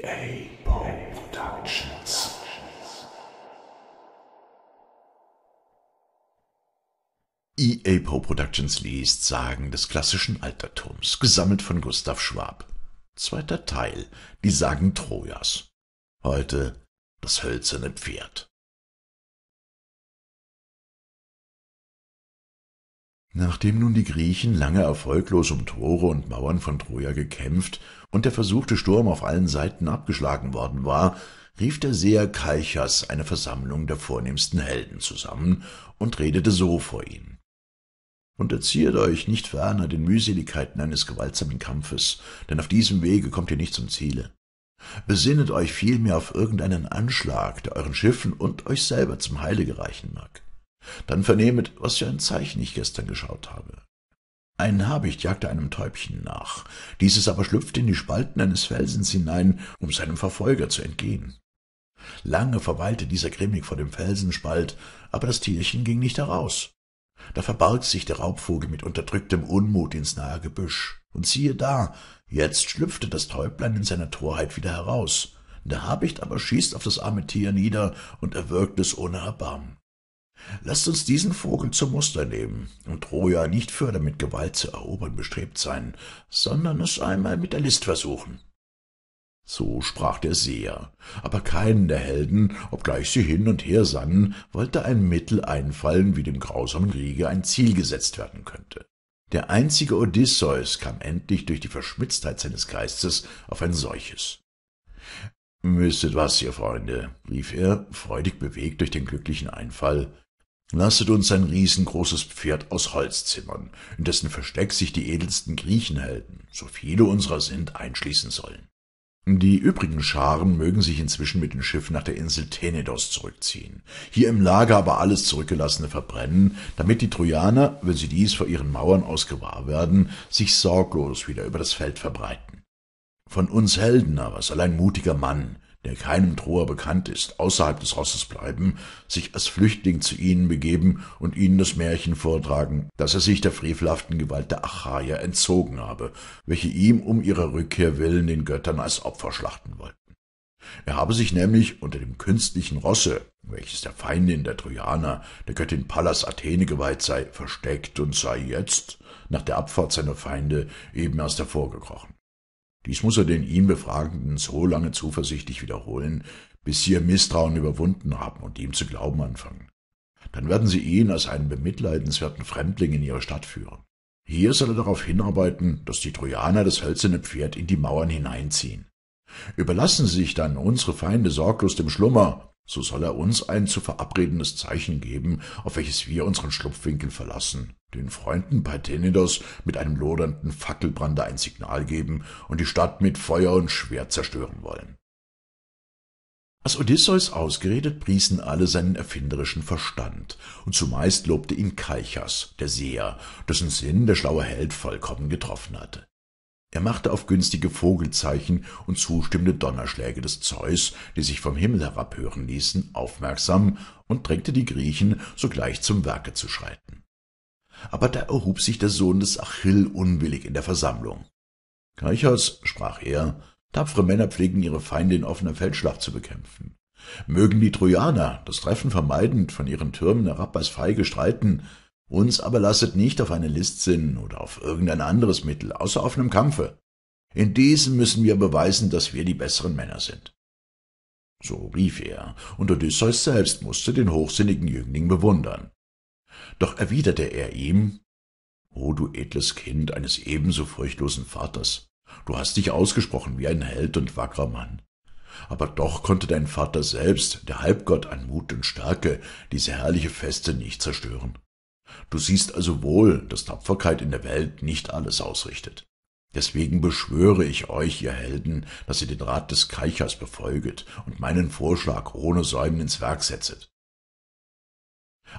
GA Productions. EA Poe Productions liest Sagen des klassischen Altertums, gesammelt von Gustav Schwab. Zweiter Teil, die Sagen Trojas. Heute das hölzerne Pferd. Nachdem nun die Griechen lange erfolglos um Tore und Mauern von Troja gekämpft und der versuchte Sturm auf allen Seiten abgeschlagen worden war, rief der Seher Kalchas eine Versammlung der vornehmsten Helden zusammen und redete so vor ihnen. Unterziehet euch nicht ferner den Mühseligkeiten eines gewaltsamen Kampfes, denn auf diesem Wege kommt ihr nicht zum Ziele. Besinnet euch vielmehr auf irgendeinen Anschlag, der euren Schiffen und euch selber zum Heilige reichen mag. Dann vernehmet, was für ein Zeichen ich gestern geschaut habe. Ein Habicht jagte einem Täubchen nach, dieses aber schlüpfte in die Spalten eines Felsens hinein, um seinem Verfolger zu entgehen. Lange verweilte dieser grimmig vor dem Felsenspalt, aber das Tierchen ging nicht heraus. Da verbarg sich der Raubvogel mit unterdrücktem Unmut ins nahe Gebüsch. Und siehe da, jetzt schlüpfte das Täublein in seiner Torheit wieder heraus. Der Habicht aber schießt auf das arme Tier nieder und erwürgt es ohne Erbarmen. Lasst uns diesen Vogel zum Muster nehmen und Troja nicht fürder mit Gewalt zu erobern bestrebt sein, sondern es einmal mit der List versuchen. So sprach der Seher, aber keinen der Helden, obgleich sie hin und her sannen, wollte ein Mittel einfallen, wie dem grausamen Kriege ein Ziel gesetzt werden könnte. Der einzige Odysseus kam endlich durch die Verschmitztheit seines Geistes auf ein solches. »Müsstet was, ihr Freunde«, rief er, freudig bewegt durch den glücklichen Einfall, Lasset uns ein riesengroßes Pferd aus Holz zimmern, in dessen Versteck sich die edelsten Griechenhelden, so viele unserer sind, einschließen sollen. Die übrigen Scharen mögen sich inzwischen mit dem Schiff nach der Insel Tenedos zurückziehen, hier im Lager aber alles Zurückgelassene verbrennen, damit die Trojaner, wenn sie dies vor ihren Mauern ausgewahr werden, sich sorglos wieder über das Feld verbreiten. Von uns Helden aber soll ein mutiger Mann, der keinem Troer bekannt ist, außerhalb des Rosses bleiben, sich als Flüchtling zu ihnen begeben und ihnen das Märchen vortragen, dass er sich der frevelhaften Gewalt der Achaier entzogen habe, welche ihm um ihrer Rückkehr willen den Göttern als Opfer schlachten wollten. Er habe sich nämlich unter dem künstlichen Rosse, welches der Feindin der Trojaner, der Göttin Pallas Athene geweiht sei, versteckt und sei jetzt, nach der Abfahrt seiner Feinde, eben erst hervorgekrochen. Dies muss er den ihn Befragenden so lange zuversichtlich wiederholen, bis sie ihr Misstrauen überwunden haben und ihm zu glauben anfangen. Dann werden sie ihn als einen bemitleidenswerten Fremdling in ihre Stadt führen. Hier soll er darauf hinarbeiten, dass die Trojaner das hölzerne Pferd in die Mauern hineinziehen. Überlassen Sie sich dann unsere Feinde sorglos dem Schlummer, so soll er uns ein zu verabredendes Zeichen geben, auf welches wir unseren Schlupfwinkel verlassen, den Freunden bei Tenedos mit einem lodernden Fackelbrande ein Signal geben und die Stadt mit Feuer und Schwert zerstören wollen. Als Odysseus ausgeredet, priesen alle seinen erfinderischen Verstand, und zumeist lobte ihn Kalchas, der Seher, dessen Sinn der schlaue Held vollkommen getroffen hatte er machte auf günstige Vogelzeichen und zustimmende Donnerschläge des Zeus, die sich vom Himmel herabhören ließen, aufmerksam und drängte die Griechen, sogleich zum Werke zu schreiten. Aber da erhob sich der Sohn des Achill unwillig in der Versammlung. »Gleichals«, sprach er, »tapfere Männer pflegen ihre Feinde in offener Feldschlacht zu bekämpfen. Mögen die Trojaner, das Treffen vermeidend, von ihren Türmen herab als Feige streiten, uns aber lasset nicht auf eine List sinnen oder auf irgendein anderes Mittel, außer auf einem Kampfe. In diesem müssen wir beweisen, dass wir die besseren Männer sind. So rief er, und Odysseus selbst musste den hochsinnigen Jüngling bewundern. Doch erwiderte er ihm, O du edles Kind eines ebenso furchtlosen Vaters, du hast dich ausgesprochen wie ein Held und wackerer Mann. Aber doch konnte dein Vater selbst, der Halbgott an Mut und Stärke, diese herrliche Feste nicht zerstören. Du siehst also wohl, dass Tapferkeit in der Welt nicht alles ausrichtet. Deswegen beschwöre ich euch, ihr Helden, dass ihr den Rat des Kaichers befolget und meinen Vorschlag ohne Säumen ins Werk setzet.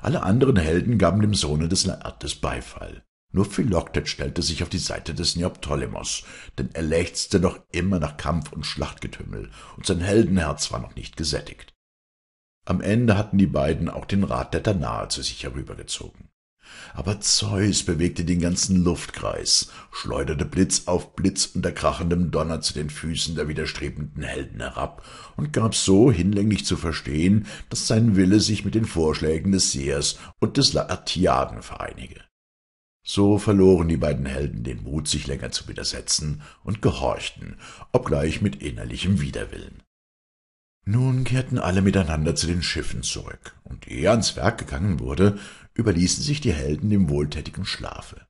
Alle anderen Helden gaben dem Sohne des Laertes Beifall. Nur Philoktet stellte sich auf die Seite des Neoptolemos, denn er lechzte noch immer nach Kampf und Schlachtgetümmel, und sein Heldenherz war noch nicht gesättigt. Am Ende hatten die beiden auch den Rat der Danaer zu sich herübergezogen. Aber Zeus bewegte den ganzen Luftkreis, schleuderte Blitz auf Blitz unter krachendem Donner zu den Füßen der widerstrebenden Helden herab und gab so hinlänglich zu verstehen, daß sein Wille sich mit den Vorschlägen des Seers und des Laertiaden vereinige. So verloren die beiden Helden den Mut, sich länger zu widersetzen, und gehorchten, obgleich mit innerlichem Widerwillen. Nun kehrten alle miteinander zu den Schiffen zurück, und ehe ans Werk gegangen wurde, überließen sich die Helden dem wohltätigen Schlafe.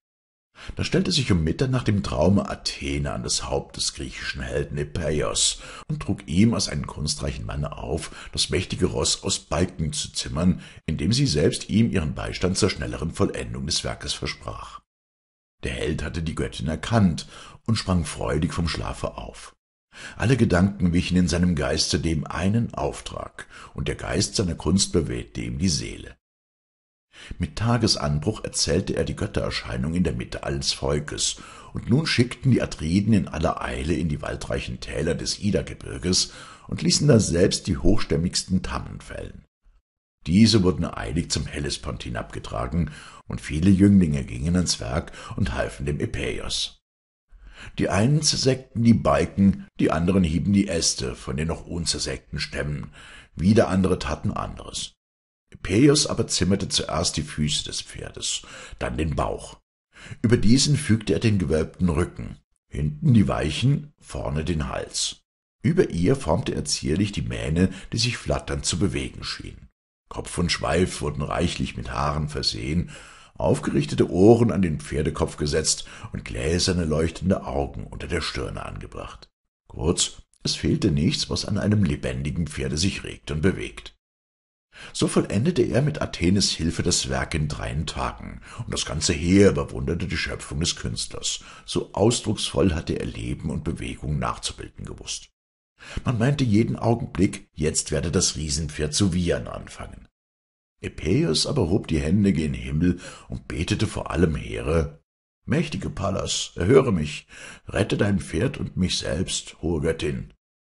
Da stellte sich um Mitternacht im Traume Athene an das Haupt des griechischen Helden Epeios und trug ihm als einen kunstreichen Manne auf, das mächtige Ross aus Balken zu zimmern, indem sie selbst ihm ihren Beistand zur schnelleren Vollendung des Werkes versprach. Der Held hatte die Göttin erkannt und sprang freudig vom Schlafe auf. Alle Gedanken wichen in seinem Geiste dem einen Auftrag, und der Geist seiner Kunst bewegte ihm die Seele. Mit Tagesanbruch erzählte er die Göttererscheinung in der Mitte alles Volkes, und nun schickten die Atriden in aller Eile in die waldreichen Täler des Ida-Gebirges und ließen da selbst die hochstämmigsten Tannen fällen. Diese wurden eilig zum Hellespont hinabgetragen, und viele Jünglinge gingen ans Werk und halfen dem Epäos. Die einen zersägten die Balken, die anderen hieben die Äste von den noch unzersägten Stämmen, wieder andere taten anderes. Epeios aber zimmerte zuerst die Füße des Pferdes, dann den Bauch. Über diesen fügte er den gewölbten Rücken, hinten die Weichen, vorne den Hals. Über ihr formte er zierlich die Mähne, die sich flatternd zu bewegen schien. Kopf und Schweif wurden reichlich mit Haaren versehen, aufgerichtete Ohren an den Pferdekopf gesetzt und gläserne leuchtende Augen unter der Stirne angebracht. Kurz, es fehlte nichts, was an einem lebendigen Pferde sich regt und bewegt. So vollendete er mit Athenes Hilfe das Werk in dreien Tagen, und das ganze Heer bewunderte die Schöpfung des Künstlers. So ausdrucksvoll hatte er Leben und Bewegung nachzubilden gewusst. Man meinte jeden Augenblick, jetzt werde das Riesenpferd zu wiehern anfangen. Epäus aber hob die Hände gen Himmel und betete vor allem Heere, Mächtige Pallas, erhöre mich, rette dein Pferd und mich selbst, hohe Göttin.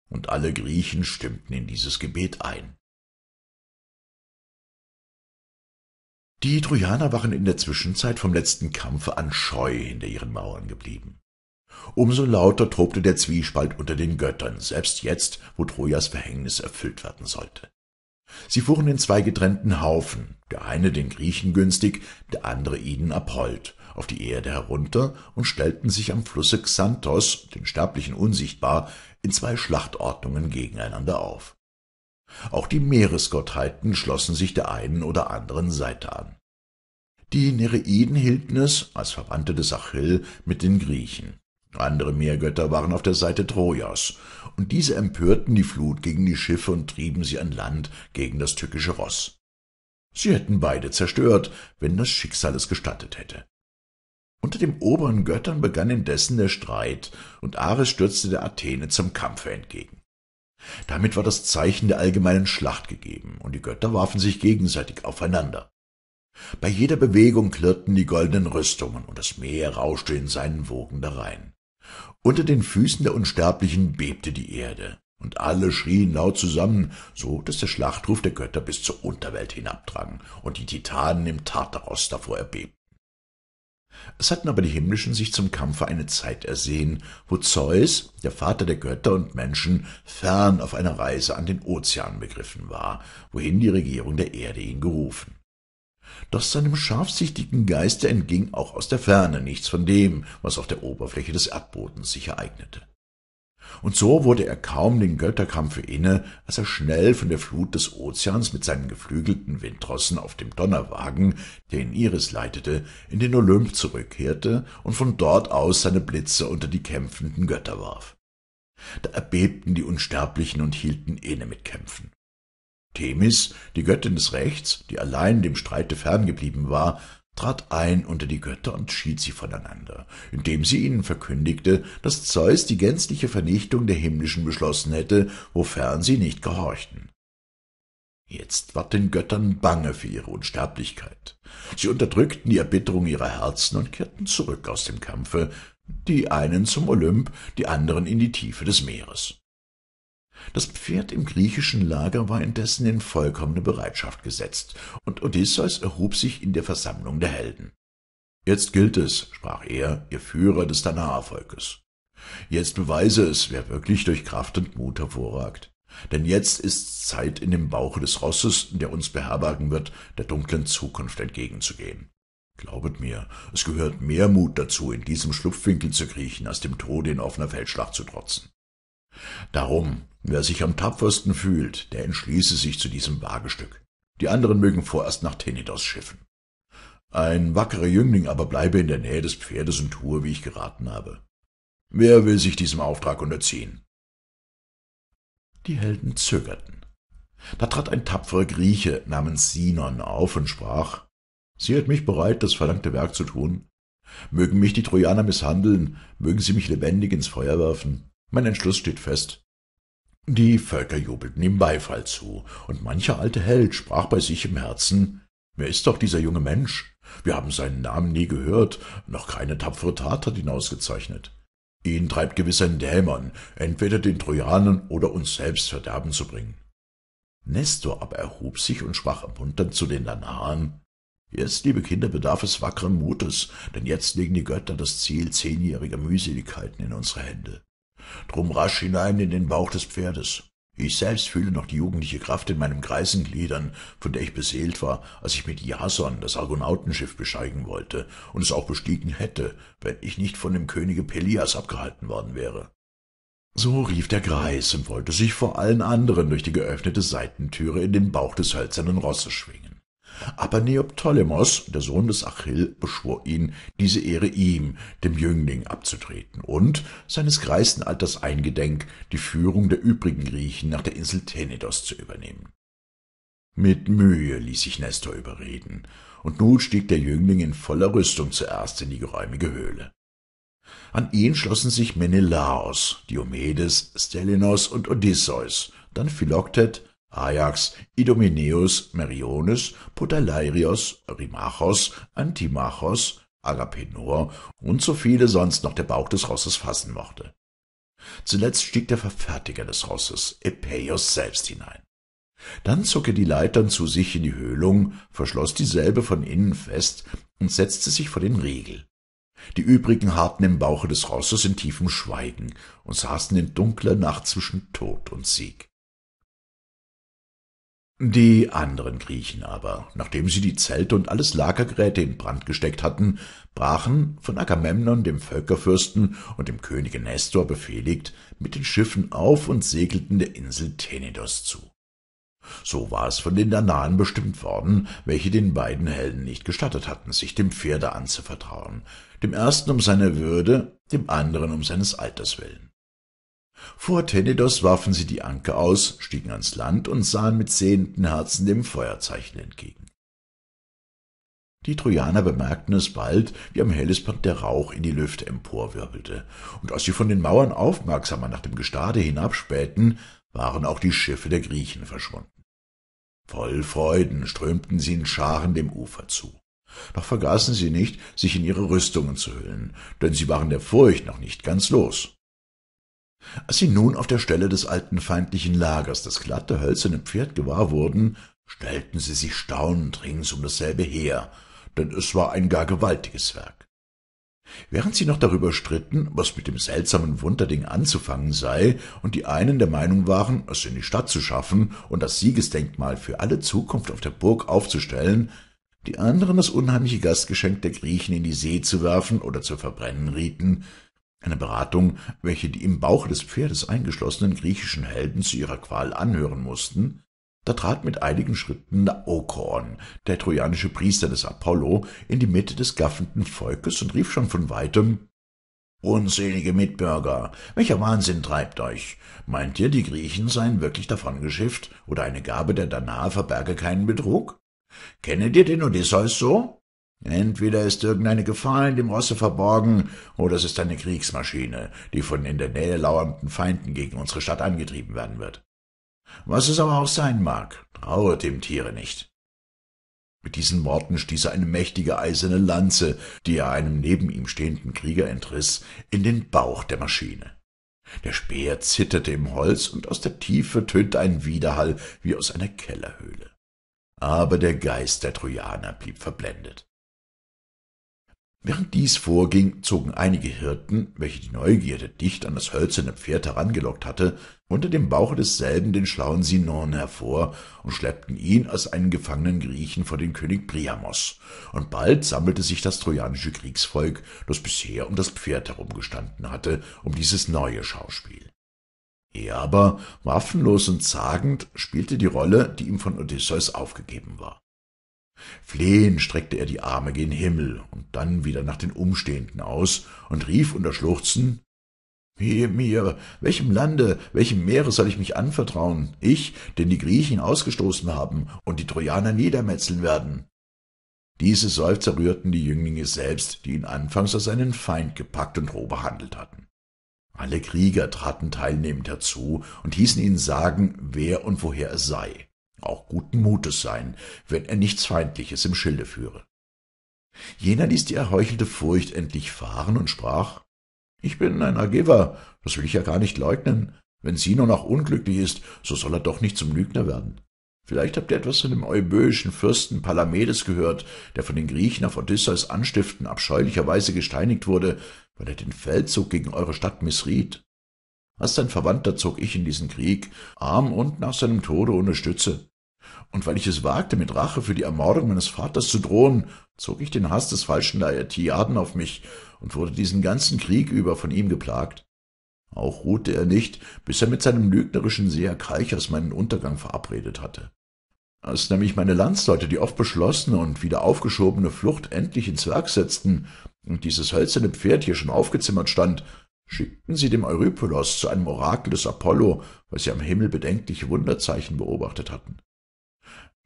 Und alle Griechen stimmten in dieses Gebet ein. Die Trojaner waren in der Zwischenzeit vom letzten Kampfe an scheu hinter ihren Mauern geblieben. Umso lauter tobte der Zwiespalt unter den Göttern, selbst jetzt, wo Trojas Verhängnis erfüllt werden sollte. Sie fuhren in zwei getrennten Haufen, der eine den Griechen günstig, der andere ihnen abhold, auf die Erde herunter und stellten sich am Flusse Xanthos, den Sterblichen unsichtbar, in zwei Schlachtordnungen gegeneinander auf. Auch die Meeresgottheiten schlossen sich der einen oder anderen Seite an. Die Nereiden hielten es, als Verwandte des Achill, mit den Griechen. Andere Meergötter waren auf der Seite Trojas, und diese empörten die Flut gegen die Schiffe und trieben sie an Land gegen das tückische Ross. Sie hätten beide zerstört, wenn das Schicksal es gestattet hätte. Unter den oberen Göttern begann indessen der Streit, und Ares stürzte der Athene zum Kampfe entgegen. Damit war das Zeichen der allgemeinen Schlacht gegeben, und die Götter warfen sich gegenseitig aufeinander. Bei jeder Bewegung klirrten die goldenen Rüstungen, und das Meer rauschte in seinen Wogen darein. Unter den Füßen der Unsterblichen bebte die Erde, und alle schrien laut zusammen, so dass der Schlachtruf der Götter bis zur Unterwelt hinabdrang und die Titanen im Tartaros davor erbebten. Es hatten aber die Himmlischen sich zum Kampfe eine Zeit ersehen, wo Zeus, der Vater der Götter und Menschen, fern auf einer Reise an den Ozean begriffen war, wohin die Regierung der Erde ihn gerufen. Doch seinem scharfsichtigen Geiste entging auch aus der Ferne nichts von dem, was auf der Oberfläche des Erdbodens sich ereignete. Und so wurde er kaum den Götterkampfe inne, als er schnell von der Flut des Ozeans mit seinen geflügelten Windrossen auf dem Donnerwagen, der ihn Iris leitete, in den Olymp zurückkehrte und von dort aus seine Blitze unter die kämpfenden Götter warf. Da erbebten die Unsterblichen und hielten inne mit Kämpfen. Themis, die Göttin des Rechts, die allein dem Streite ferngeblieben war, trat ein unter die Götter und schied sie voneinander, indem sie ihnen verkündigte, dass Zeus die gänzliche Vernichtung der Himmlischen beschlossen hätte, wofern sie nicht gehorchten. Jetzt ward den Göttern bange für ihre Unsterblichkeit. Sie unterdrückten die Erbitterung ihrer Herzen und kehrten zurück aus dem Kampfe, die einen zum Olymp, die anderen in die Tiefe des Meeres. Das Pferd im griechischen Lager war indessen in vollkommene Bereitschaft gesetzt, und Odysseus erhob sich in der Versammlung der Helden. »Jetzt gilt es«, sprach er, ihr Führer des Danaervolkes. »Jetzt beweise es, wer wirklich durch Kraft und Mut hervorragt. Denn jetzt ist Zeit, in dem Bauche des Rosses, der uns beherbergen wird, der dunklen Zukunft entgegenzugehen. Glaubet mir, es gehört mehr Mut dazu, in diesem Schlupfwinkel zu kriechen, als dem Tode in offener Feldschlacht zu trotzen. Darum, wer sich am tapfersten fühlt, der entschließe sich zu diesem Wagestück. Die anderen mögen vorerst nach Tenedos schiffen. Ein wackerer Jüngling aber bleibe in der Nähe des Pferdes und tue, wie ich geraten habe. Wer will sich diesem Auftrag unterziehen? Die Helden zögerten. Da trat ein tapferer Grieche namens Sinon auf und sprach, Sehet mich bereit, das verlangte Werk zu tun. Mögen mich die Trojaner misshandeln, mögen sie mich lebendig ins Feuer werfen. Mein Entschluss steht fest. Die Völker jubelten ihm Beifall zu, und mancher alte Held sprach bei sich im Herzen Wer ist doch dieser junge Mensch? Wir haben seinen Namen nie gehört, noch keine tapfere Tat hat ihn ausgezeichnet. Ihn treibt gewiss ein Dämon, entweder den Trojanern oder uns selbst Verderben zu bringen. Nestor aber erhob sich und sprach ermunternd zu den Danaern Jetzt, liebe Kinder, bedarf es wackeren Mutes, denn jetzt legen die Götter das Ziel zehnjähriger Mühseligkeiten in unsere Hände drum rasch hinein in den Bauch des Pferdes. Ich selbst fühle noch die jugendliche Kraft in meinen Greisengliedern, von der ich beseelt war, als ich mit Jason das Argonautenschiff besteigen wollte und es auch bestiegen hätte, wenn ich nicht von dem Könige Pelias abgehalten worden wäre. So rief der Greis und wollte sich vor allen anderen durch die geöffnete Seitentüre in den Bauch des hölzernen Rosses schwingen. Aber Neoptolemos, der Sohn des Achill, beschwor ihn, diese Ehre ihm, dem Jüngling, abzutreten und, seines greisten Alters eingedenk, die Führung der übrigen Griechen nach der Insel Tenedos zu übernehmen. Mit Mühe ließ sich Nestor überreden, und nun stieg der Jüngling in voller Rüstung zuerst in die geräumige Höhle. An ihn schlossen sich Menelaos, Diomedes, Stelinos und Odysseus, dann Philoktet, Ajax, Idomeneus, Meriones, Potaleirios, Rimachos, Antimachos, Agapenor und so viele sonst noch der Bauch des Rosses fassen mochte. Zuletzt stieg der Verfertiger des Rosses, Epeios selbst hinein. Dann zog er die Leitern zu sich in die Höhlung, verschloss dieselbe von innen fest und setzte sich vor den Riegel. Die übrigen harrten im Bauche des Rosses in tiefem Schweigen und saßen in dunkler Nacht zwischen Tod und Sieg. Die anderen Griechen aber, nachdem sie die Zelte und alles Lagergeräte in Brand gesteckt hatten, brachen, von Agamemnon, dem Völkerfürsten und dem Könige Nestor befehligt, mit den Schiffen auf und segelten der Insel Tenedos zu. So war es von den Danaen bestimmt worden, welche den beiden Helden nicht gestattet hatten, sich dem Pferde anzuvertrauen, dem ersten um seine Würde, dem anderen um seines Alters willen. Vor Tenedos warfen sie die Anker aus, stiegen ans Land und sahen mit sehenden Herzen dem Feuerzeichen entgegen. Die Trojaner bemerkten es bald, wie am Hellespont der Rauch in die Lüfte emporwirbelte, und als sie von den Mauern aufmerksamer nach dem Gestade hinabspähten, waren auch die Schiffe der Griechen verschwunden. Voll Freuden strömten sie in Scharen dem Ufer zu. Doch vergaßen sie nicht, sich in ihre Rüstungen zu hüllen, denn sie waren der Furcht noch nicht ganz los. Als sie nun auf der Stelle des alten feindlichen Lagers das glatte, hölzerne Pferd gewahr wurden, stellten sie sich staunend rings um dasselbe her, denn es war ein gar gewaltiges Werk. Während sie noch darüber stritten, was mit dem seltsamen Wunderding anzufangen sei, und die einen der Meinung waren, es in die Stadt zu schaffen und das Siegesdenkmal für alle Zukunft auf der Burg aufzustellen, die anderen das unheimliche Gastgeschenk der Griechen in die See zu werfen oder zu verbrennen rieten, eine Beratung, welche die im Bauche des Pferdes eingeschlossenen griechischen Helden zu ihrer Qual anhören mussten, da trat mit einigen Schritten Okorn, der trojanische Priester des Apollo, in die Mitte des gaffenden Volkes und rief schon von weitem Unzählige Mitbürger, welcher Wahnsinn treibt euch? Meint ihr, die Griechen seien wirklich davongeschifft oder eine Gabe der Danae verberge keinen Betrug? Kennet ihr den Odysseus so? Entweder ist irgendeine Gefahr in dem Rosse verborgen, oder es ist eine Kriegsmaschine, die von in der Nähe lauernden Feinden gegen unsere Stadt angetrieben werden wird. Was es aber auch sein mag, traue dem Tiere nicht. Mit diesen Worten stieß er eine mächtige eiserne Lanze, die er einem neben ihm stehenden Krieger entriss, in den Bauch der Maschine. Der Speer zitterte im Holz, und aus der Tiefe tönte ein Widerhall wie aus einer Kellerhöhle. Aber der Geist der Trojaner blieb verblendet. Während dies vorging, zogen einige Hirten, welche die Neugierde dicht an das hölzerne Pferd herangelockt hatte, unter dem Bauche desselben den schlauen Sinon hervor und schleppten ihn als einen gefangenen Griechen vor den König Priamos, und bald sammelte sich das trojanische Kriegsvolk, das bisher um das Pferd herumgestanden hatte, um dieses neue Schauspiel. Er aber, waffenlos und zagend, spielte die Rolle, die ihm von Odysseus aufgegeben war. Flehend streckte er die Arme gen Himmel und dann wieder nach den Umstehenden aus und rief unter Schluchzen Wehe mir, welchem Lande, welchem Meere soll ich mich anvertrauen? Ich, den die Griechen ausgestoßen haben und die Trojaner niedermetzeln werden. Diese Seufzer rührten die Jünglinge selbst, die ihn anfangs als einen Feind gepackt und roh behandelt hatten. Alle Krieger traten teilnehmend herzu und hießen ihn sagen, wer und woher er sei auch guten Mutes sein, wenn er nichts Feindliches im Schilde führe. Jener ließ die erheuchelte Furcht endlich fahren und sprach Ich bin ein Ergeber, das will ich ja gar nicht leugnen. Wenn Sinon auch unglücklich ist, so soll er doch nicht zum Lügner werden. Vielleicht habt ihr etwas von dem euböischen Fürsten Palamedes gehört, der von den Griechen auf Odysseus Anstiften abscheulicherweise gesteinigt wurde, weil er den Feldzug gegen eure Stadt missriet. Als sein Verwandter zog ich in diesen Krieg, arm und nach seinem Tode ohne Stütze und weil ich es wagte, mit Rache für die Ermordung meines Vaters zu drohen, zog ich den Hass des falschen Laertiaden auf mich und wurde diesen ganzen Krieg über von ihm geplagt. Auch ruhte er nicht, bis er mit seinem lügnerischen Seher Kalchas meinen Untergang verabredet hatte. Als nämlich meine Landsleute die oft beschlossene und wieder aufgeschobene Flucht endlich ins Werk setzten und dieses hölzerne Pferd hier schon aufgezimmert stand, schickten sie dem Eurypylos zu einem Orakel des Apollo, weil sie am Himmel bedenkliche Wunderzeichen beobachtet hatten.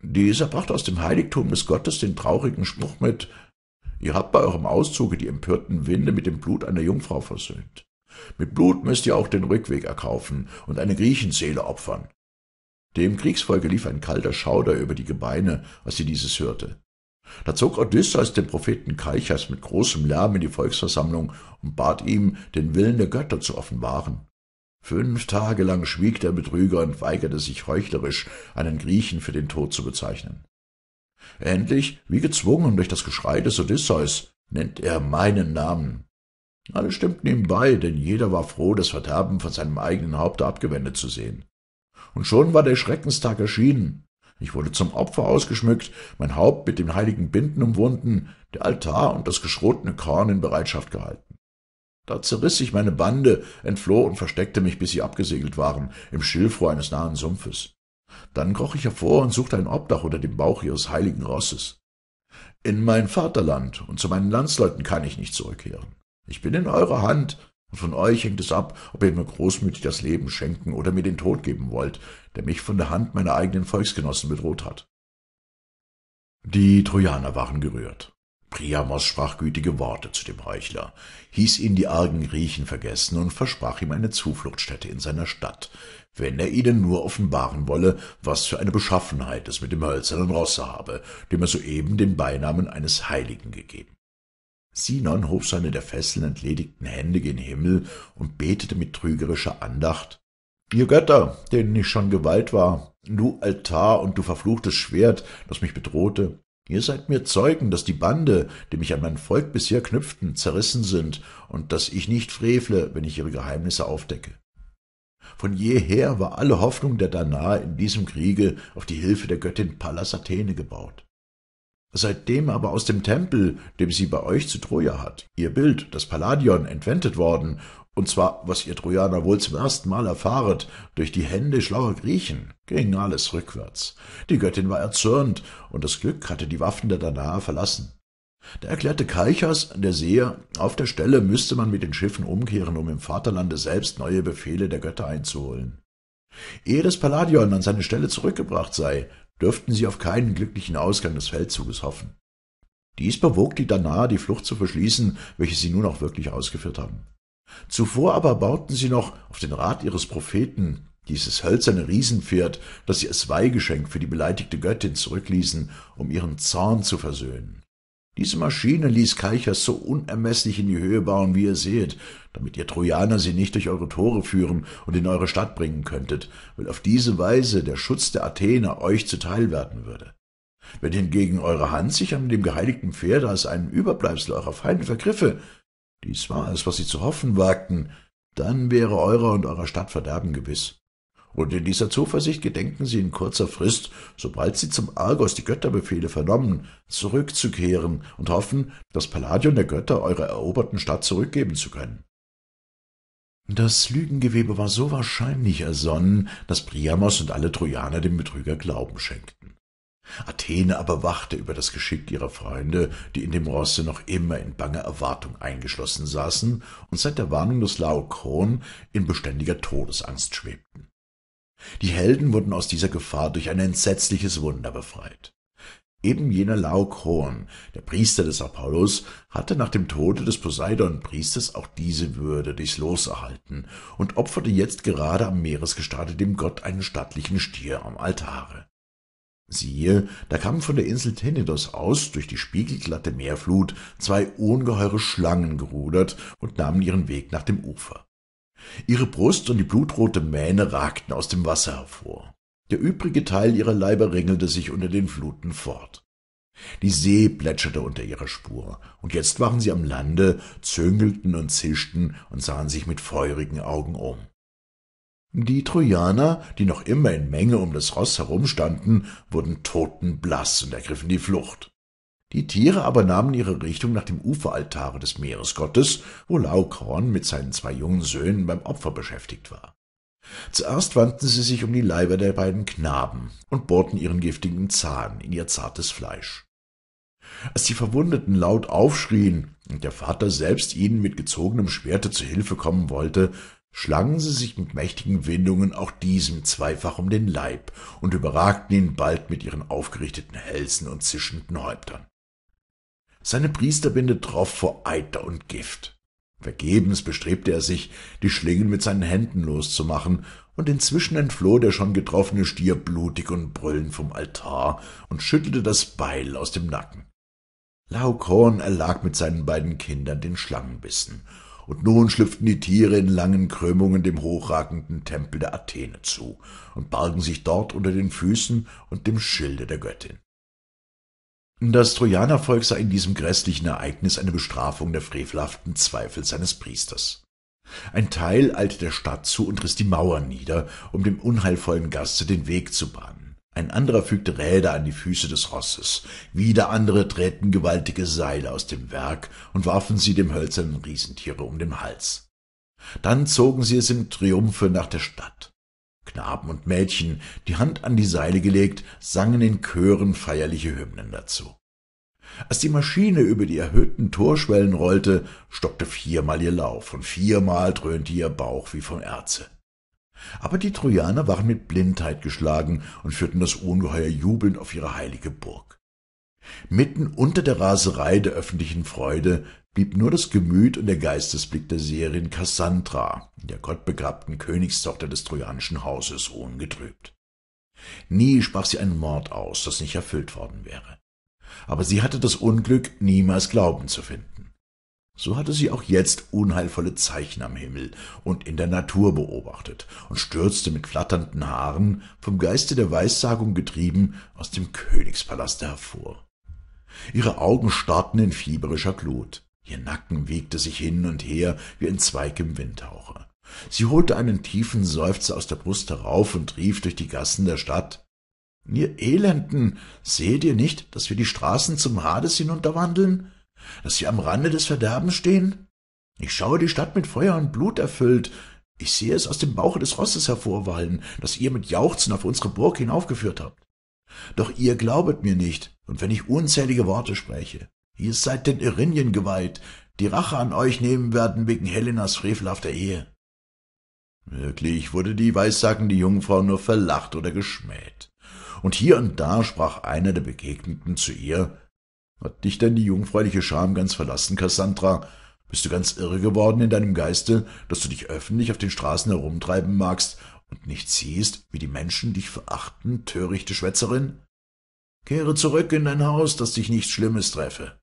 Dieser brachte aus dem Heiligtum des Gottes den traurigen Spruch mit Ihr habt bei eurem Auszuge die empörten Winde mit dem Blut einer Jungfrau versöhnt. Mit Blut müsst ihr auch den Rückweg erkaufen und eine Griechenseele opfern. Dem Kriegsvolke lief ein kalter Schauder über die Gebeine, als sie dieses hörte. Da zog Odysseus den Propheten Kalchas mit großem Lärm in die Volksversammlung und bat ihm, den Willen der Götter zu offenbaren. Fünf Tage lang schwieg der Betrüger und weigerte sich heuchlerisch, einen Griechen für den Tod zu bezeichnen. Endlich, wie gezwungen durch das Geschrei des Odysseus, nennt er meinen Namen. Alle stimmten ihm bei, denn jeder war froh, das Verderben von seinem eigenen Haupte abgewendet zu sehen. Und schon war der Schreckenstag erschienen. Ich wurde zum Opfer ausgeschmückt, mein Haupt mit dem heiligen Binden umwunden, der Altar und das geschrotene Korn in Bereitschaft gehalten. Da zerriss ich meine Bande, entfloh und versteckte mich, bis sie abgesegelt waren, im Schilfrohr eines nahen Sumpfes. Dann kroch ich hervor und suchte ein Obdach unter dem Bauch ihres heiligen Rosses. In mein Vaterland und zu meinen Landsleuten kann ich nicht zurückkehren. Ich bin in eurer Hand, und von euch hängt es ab, ob ihr mir großmütig das Leben schenken oder mir den Tod geben wollt, der mich von der Hand meiner eigenen Volksgenossen bedroht hat. Die Trojaner waren gerührt. Priamos sprach gütige Worte zu dem Heuchler, hieß ihn die argen Griechen vergessen und versprach ihm eine Zufluchtstätte in seiner Stadt, wenn er ihnen nur offenbaren wolle, was für eine Beschaffenheit es mit dem hölzernen Rosse habe, dem er soeben den Beinamen eines Heiligen gegeben. Sinon hob seine der Fesseln entledigten Hände gen Himmel und betete mit trügerischer Andacht, Ihr Götter, denen ich schon Gewalt war, du Altar und du verfluchtes Schwert, das mich bedrohte, Ihr seid mir Zeugen, dass die Bande, die mich an mein Volk bisher knüpften, zerrissen sind und dass ich nicht frevle, wenn ich ihre Geheimnisse aufdecke. Von jeher war alle Hoffnung der Danaer in diesem Kriege auf die Hilfe der Göttin Pallas Athene gebaut. Seitdem aber aus dem Tempel, dem sie bei euch zu Troja hat, ihr Bild, das Palladion, entwendet worden und zwar, was ihr Trojaner wohl zum ersten Mal erfahret, durch die Hände schlauer Griechen, ging alles rückwärts. Die Göttin war erzürnt, und das Glück hatte die Waffen der Danaer verlassen. Da erklärte Kalchas, der Seher, auf der Stelle müsste man mit den Schiffen umkehren, um im Vaterlande selbst neue Befehle der Götter einzuholen. Ehe das Palladion an seine Stelle zurückgebracht sei, dürften sie auf keinen glücklichen Ausgang des Feldzuges hoffen. Dies bewog die Danaer, die Flucht zu verschließen, welche sie nun auch wirklich ausgeführt haben. Zuvor aber bauten sie noch, auf den Rat ihres Propheten, dieses hölzerne Riesenpferd, das sie als Weihgeschenk für die beleidigte Göttin zurückließen, um ihren Zorn zu versöhnen. Diese Maschine ließ Kalchas so unermeßlich in die Höhe bauen, wie ihr seht, damit ihr Trojaner sie nicht durch eure Tore führen und in eure Stadt bringen könntet, weil auf diese Weise der Schutz der Athener euch zuteil werden würde. Wenn hingegen eure Hand sich an dem geheiligten Pferd als einen Überbleibsel eurer Feinde vergriffe, dies war es, was sie zu hoffen wagten, dann wäre eurer und eurer Stadt Verderben gewiss. Und in dieser Zuversicht gedenken sie in kurzer Frist, sobald sie zum Argos die Götterbefehle vernommen, zurückzukehren und hoffen, das Palladion der Götter eurer eroberten Stadt zurückgeben zu können. Das Lügengewebe war so wahrscheinlich ersonnen, dass Priamos und alle Trojaner dem Betrüger Glauben schenkten. Athene aber wachte über das Geschick ihrer Freunde, die in dem Rosse noch immer in banger Erwartung eingeschlossen saßen und seit der Warnung des Laokoon in beständiger Todesangst schwebten. Die Helden wurden aus dieser Gefahr durch ein entsetzliches Wunder befreit. Eben jener Laokoon, der Priester des Apollos, hatte nach dem Tode des Poseidon-Priesters auch diese Würde durchs Los erhalten und opferte jetzt gerade am Meeresgestade dem Gott einen stattlichen Stier am Altare. Siehe, da kamen von der Insel Tenedos aus, durch die spiegelglatte Meerflut, zwei ungeheure Schlangen gerudert und nahmen ihren Weg nach dem Ufer. Ihre Brust und die blutrote Mähne ragten aus dem Wasser hervor. Der übrige Teil ihrer Leiber ringelte sich unter den Fluten fort. Die See plätscherte unter ihrer Spur, und jetzt waren sie am Lande, züngelten und zischten und sahen sich mit feurigen Augen um. Die Trojaner, die noch immer in Menge um das Ross herumstanden, wurden totenblass und ergriffen die Flucht. Die Tiere aber nahmen ihre Richtung nach dem Uferaltare des Meeresgottes, wo Laukorn mit seinen zwei jungen Söhnen beim Opfer beschäftigt war. Zuerst wandten sie sich um die Leiber der beiden Knaben und bohrten ihren giftigen Zahn in ihr zartes Fleisch. Als die Verwundeten laut aufschrien und der Vater selbst ihnen mit gezogenem Schwerte zu Hilfe kommen wollte, schlangen sie sich mit mächtigen Windungen auch diesem zweifach um den Leib und überragten ihn bald mit ihren aufgerichteten Hälsen und zischenden Häuptern. Seine Priesterbinde troff vor Eiter und Gift. Vergebens bestrebte er sich, die Schlingen mit seinen Händen loszumachen, und inzwischen entfloh der schon getroffene Stier blutig und brüllend vom Altar und schüttelte das Beil aus dem Nacken. Laokoon erlag mit seinen beiden Kindern den Schlangenbissen und nun schlüpften die Tiere in langen Krümmungen dem hochragenden Tempel der Athene zu und bargen sich dort unter den Füßen und dem Schilde der Göttin. Das Trojanervolk sah in diesem grässlichen Ereignis eine Bestrafung der frevelhaften Zweifel seines Priesters. Ein Teil eilte der Stadt zu und riss die Mauern nieder, um dem unheilvollen Gaste den Weg zu bahnen. Ein anderer fügte Räder an die Füße des Rosses, wieder andere drehten gewaltige Seile aus dem Werk und warfen sie dem hölzernen Riesentiere um den Hals. Dann zogen sie es im Triumphe nach der Stadt. Knaben und Mädchen, die Hand an die Seile gelegt, sangen in Chören feierliche Hymnen dazu. Als die Maschine über die erhöhten Torschwellen rollte, stockte viermal ihr Lauf und viermal dröhnte ihr Bauch wie vom Erze. Aber die Trojaner waren mit Blindheit geschlagen und führten das Ungeheuer jubelnd auf ihre heilige Burg. Mitten unter der Raserei der öffentlichen Freude blieb nur das Gemüt und der Geistesblick der Seherin Kassandra, der gottbegabten Königstochter des trojanischen Hauses, ungetrübt. Nie sprach sie einen Mord aus, das nicht erfüllt worden wäre. Aber sie hatte das Unglück, niemals Glauben zu finden. So hatte sie auch jetzt unheilvolle Zeichen am Himmel und in der Natur beobachtet und stürzte mit flatternden Haaren, vom Geiste der Weissagung getrieben, aus dem Königspalaste hervor. Ihre Augen starrten in fieberischer Glut. Ihr Nacken wiegte sich hin und her wie ein Zweig im Windhauche. Sie holte einen tiefen Seufzer aus der Brust herauf und rief durch die Gassen der Stadt Ihr Elenden, seht ihr nicht, dass wir die Straßen zum Hades hinunterwandeln? dass sie am Rande des Verderbens stehen? Ich schaue die Stadt mit Feuer und Blut erfüllt. Ich sehe es aus dem Bauche des Rosses hervorwallen, das ihr mit Jauchzen auf unsere Burg hinaufgeführt habt. Doch ihr glaubet mir nicht, und wenn ich unzählige Worte spreche, ihr seid den Irinien geweiht, die Rache an euch nehmen werden wegen Helenas frevelhafter Ehe. Wirklich wurde die weissagende Jungfrau nur verlacht oder geschmäht. Und hier und da sprach einer der Begegnenden zu ihr, hat dich denn die jungfräuliche Scham ganz verlassen, Cassandra? Bist du ganz irre geworden in deinem Geiste, dass du dich öffentlich auf den Straßen herumtreiben magst und nicht siehst, wie die Menschen dich verachten, törichte Schwätzerin? Kehre zurück in dein Haus, dass dich nichts Schlimmes treffe.